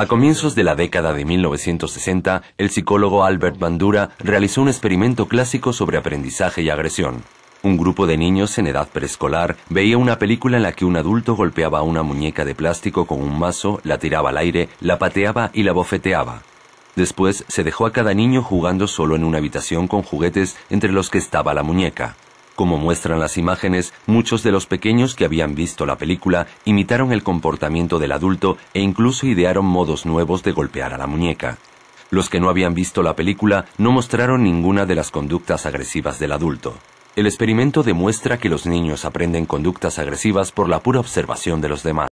A comienzos de la década de 1960, el psicólogo Albert Bandura realizó un experimento clásico sobre aprendizaje y agresión. Un grupo de niños en edad preescolar veía una película en la que un adulto golpeaba a una muñeca de plástico con un mazo, la tiraba al aire, la pateaba y la bofeteaba. Después se dejó a cada niño jugando solo en una habitación con juguetes entre los que estaba la muñeca. Como muestran las imágenes, muchos de los pequeños que habían visto la película imitaron el comportamiento del adulto e incluso idearon modos nuevos de golpear a la muñeca. Los que no habían visto la película no mostraron ninguna de las conductas agresivas del adulto. El experimento demuestra que los niños aprenden conductas agresivas por la pura observación de los demás.